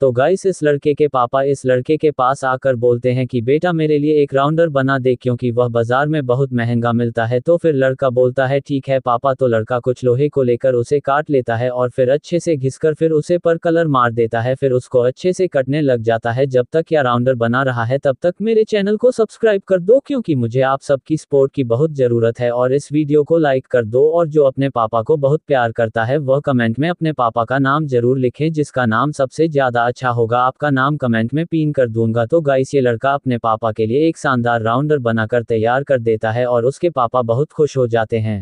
तो गाइस इस लड़के के पापा इस लड़के के पास आकर बोलते हैं कि बेटा मेरे लिए एक राउंडर बना दे क्योंकि वह बाजार में बहुत महंगा मिलता है तो फिर लड़का बोलता है ठीक है पापा तो लड़का कुछ लोहे को लेकर उसे काट लेता है और फिर अच्छे से घिसकर फिर उसे पर कलर मार देता है फिर उसको अच्छे से कटने लग जाता है जब तक यह राउंडर बना रहा है तब तक मेरे चैनल को सब्सक्राइब कर दो क्योंकि मुझे आप सबकी सपोर्ट की बहुत जरूरत है और इस वीडियो को लाइक कर दो और जो अपने पापा को बहुत प्यार करता है वह कमेंट में अपने पापा का नाम जरूर लिखे जिसका नाम सबसे ज्यादा अच्छा होगा आपका नाम कमेंट में पिन कर दूंगा तो गाइस ये लड़का अपने पापा के लिए एक शानदार राउंडर बनाकर तैयार कर देता है और उसके पापा बहुत खुश हो जाते हैं